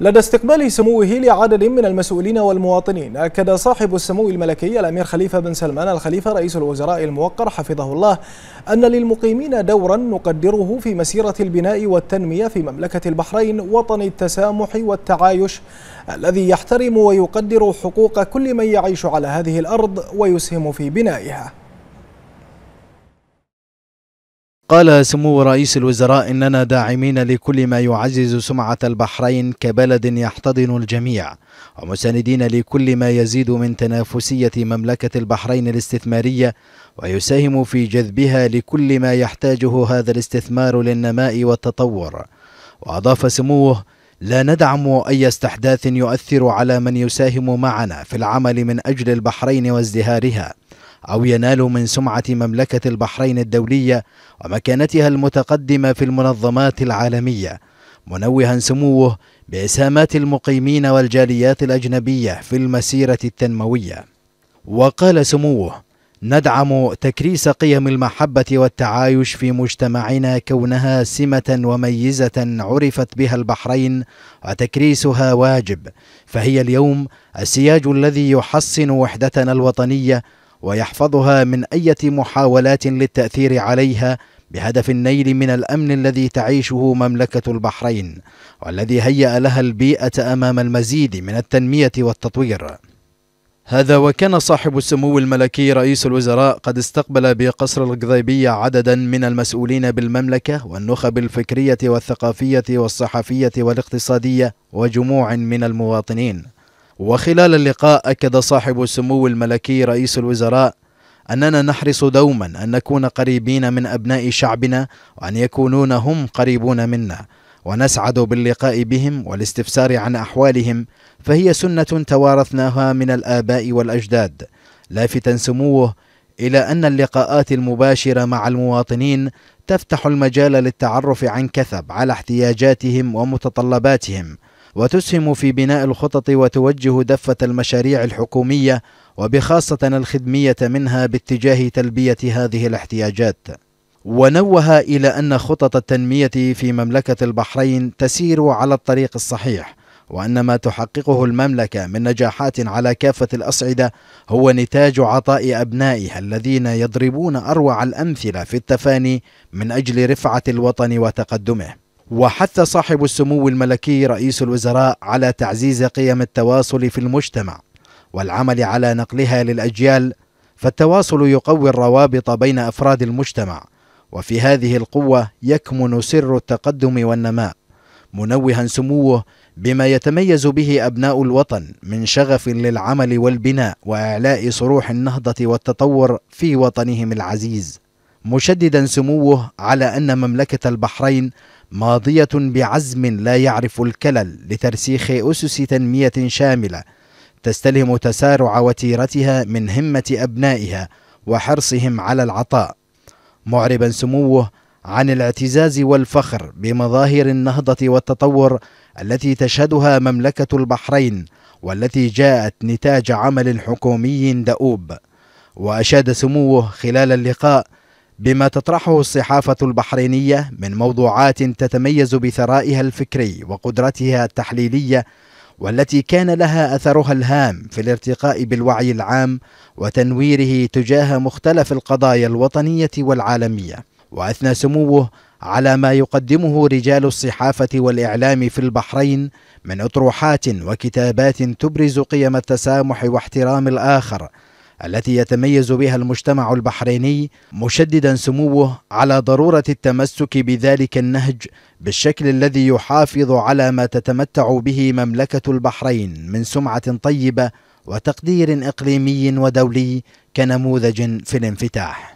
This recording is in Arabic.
لدى استقبال سموه لعدد من المسؤولين والمواطنين أكد صاحب السمو الملكي الأمير خليفة بن سلمان الخليفة رئيس الوزراء الموقر حفظه الله أن للمقيمين دورا نقدره في مسيرة البناء والتنمية في مملكة البحرين وطن التسامح والتعايش الذي يحترم ويقدر حقوق كل من يعيش على هذه الأرض ويسهم في بنائها قال سمو رئيس الوزراء إننا داعمين لكل ما يعزز سمعة البحرين كبلد يحتضن الجميع ومساندين لكل ما يزيد من تنافسية مملكة البحرين الاستثمارية ويساهم في جذبها لكل ما يحتاجه هذا الاستثمار للنماء والتطور وأضاف سموه لا ندعم أي استحداث يؤثر على من يساهم معنا في العمل من أجل البحرين وازدهارها أو ينال من سمعة مملكة البحرين الدولية ومكانتها المتقدمة في المنظمات العالمية منوها سموه بإسهامات المقيمين والجاليات الأجنبية في المسيرة التنموية وقال سموه ندعم تكريس قيم المحبة والتعايش في مجتمعنا كونها سمة وميزة عرفت بها البحرين وتكريسها واجب فهي اليوم السياج الذي يحصن وحدتنا الوطنية ويحفظها من أي محاولات للتأثير عليها بهدف النيل من الأمن الذي تعيشه مملكة البحرين والذي هيأ لها البيئة أمام المزيد من التنمية والتطوير هذا وكان صاحب السمو الملكي رئيس الوزراء قد استقبل بقصر القضيبية عددا من المسؤولين بالمملكة والنخب الفكرية والثقافية والصحفية والاقتصادية وجموع من المواطنين وخلال اللقاء أكد صاحب السمو الملكي رئيس الوزراء أننا نحرص دوما أن نكون قريبين من أبناء شعبنا وأن يكونون هم قريبون منا ونسعد باللقاء بهم والاستفسار عن أحوالهم فهي سنة توارثناها من الآباء والأجداد لافتا سموه إلى أن اللقاءات المباشرة مع المواطنين تفتح المجال للتعرف عن كثب على احتياجاتهم ومتطلباتهم وتسهم في بناء الخطط وتوجه دفة المشاريع الحكومية وبخاصة الخدمية منها باتجاه تلبية هذه الاحتياجات ونوه إلى أن خطط التنمية في مملكة البحرين تسير على الطريق الصحيح وأن ما تحققه المملكة من نجاحات على كافة الأصعدة هو نتاج عطاء أبنائها الذين يضربون أروع الأمثلة في التفاني من أجل رفعة الوطن وتقدمه وحث صاحب السمو الملكي رئيس الوزراء على تعزيز قيم التواصل في المجتمع والعمل على نقلها للأجيال فالتواصل يقوي الروابط بين أفراد المجتمع وفي هذه القوة يكمن سر التقدم والنماء منوها سموه بما يتميز به أبناء الوطن من شغف للعمل والبناء وإعلاء صروح النهضة والتطور في وطنهم العزيز مشددا سموه على أن مملكة البحرين ماضية بعزم لا يعرف الكلل لترسيخ أسس تنمية شاملة تستلهم تسارع وتيرتها من همة أبنائها وحرصهم على العطاء معربا سموه عن الاعتزاز والفخر بمظاهر النهضة والتطور التي تشهدها مملكة البحرين والتي جاءت نتاج عمل حكومي دؤوب وأشاد سموه خلال اللقاء بما تطرحه الصحافة البحرينية من موضوعات تتميز بثرائها الفكري وقدرتها التحليلية والتي كان لها أثرها الهام في الارتقاء بالوعي العام وتنويره تجاه مختلف القضايا الوطنية والعالمية وأثنى سموه على ما يقدمه رجال الصحافة والإعلام في البحرين من أطروحات وكتابات تبرز قيم التسامح واحترام الآخر التي يتميز بها المجتمع البحريني مشددا سموه على ضرورة التمسك بذلك النهج بالشكل الذي يحافظ على ما تتمتع به مملكة البحرين من سمعة طيبة وتقدير إقليمي ودولي كنموذج في الانفتاح